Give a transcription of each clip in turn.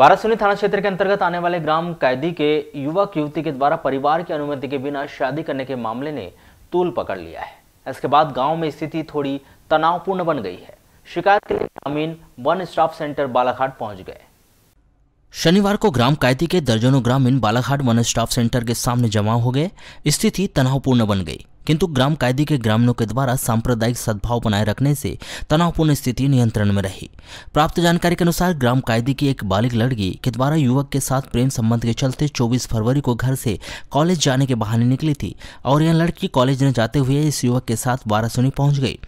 वारासिवनी थाना क्षेत्र के अंतर्गत आने वाले ग्राम कैदी के युवक युवती के द्वारा परिवार की अनुमति के बिना शादी करने के मामले ने तूल पकड़ लिया है इसके बाद गांव में स्थिति थोड़ी तनावपूर्ण बन गई है शिकायत के लिए ग्रामीण वन स्टाफ सेंटर बालाघाट पहुंच गए शनिवार को ग्राम कैदी के दर्जनों ग्रामीण बालाघाट वन स्टाफ सेंटर के सामने जमा हो गए स्थिति तनावपूर्ण बन गई किंतु ग्राम कायदी के ग्रामीणों के द्वारा सांप्रदायिक सद्भाव बनाए रखने से तनावपूर्ण स्थिति नियंत्रण में रही प्राप्त जानकारी के अनुसार ग्राम कायदी की एक बालिक लड़की के द्वारा युवक के साथ प्रेम संबंध के चलते चौबीस फरवरी को घर से कॉलेज जाने के बहाने निकली थी और यह लड़की कॉलेज में जाते हुए इस युवक के साथ वारासुनी पहुंच गई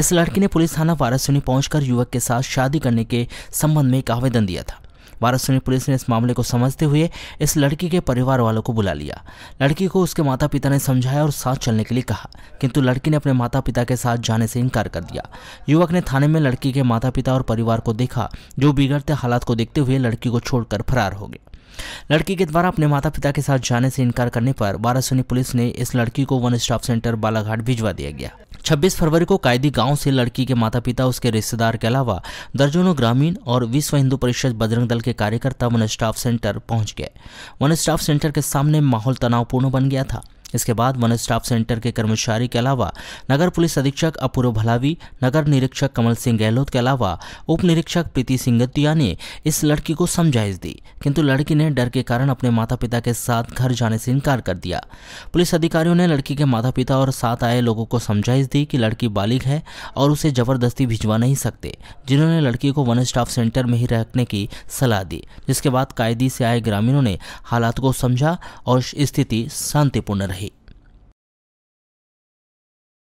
इस लड़की ने पुलिस थाना बारासुनी पहुंचकर युवक के साथ शादी करने के संबंध में एक आवेदन दिया था बारासनी पुलिस ने इस मामले को समझते हुए इस लड़की के परिवार वालों को बुला लिया लड़की को उसके माता पिता ने समझाया और साथ चलने के लिए कहा किंतु लड़की ने अपने माता पिता के साथ जाने से इनकार कर दिया युवक ने थाने में लड़की के माता पिता और परिवार को देखा जो बिगड़ते हालात को देखते हुए लड़की को छोड़कर फरार हो गए लड़की के द्वारा अपने माता पिता के साथ जाने से इनकार करने पर बारासुनी पुलिस ने इस लड़की को वन स्टॉप सेंटर बालाघाट भिजवा दिया गया 26 फरवरी को कायदी गांव से लड़की के माता पिता उसके रिश्तेदार के अलावा दर्जनों ग्रामीण और विश्व हिंदू परिषद बजरंग दल के कार्यकर्ता वन स्टाफ सेंटर पहुंच गए वन स्टाफ सेंटर के सामने माहौल तनावपूर्ण बन गया था इसके बाद वन स्टाफ सेंटर के कर्मचारी के अलावा नगर पुलिस अधीक्षक अपूर्व भलावी नगर निरीक्षक कमल सिंह गहलोत के अलावा उप निरीक्षक प्रीति सिंगतिया ने इस लड़की को समझाइश दी किंतु लड़की ने डर के कारण अपने माता पिता के साथ घर जाने से इनकार कर दिया पुलिस अधिकारियों ने लड़की के माता पिता और साथ आए लोगों को समझाइश दी कि लड़की बालिग है और उसे जबरदस्ती भिजवा नहीं सकते जिन्होंने लड़की को वन स्टाफ सेंटर में ही रखने की सलाह दी जिसके बाद कायदी से आए ग्रामीणों ने हालात को समझा और स्थिति शांतिपूर्ण रही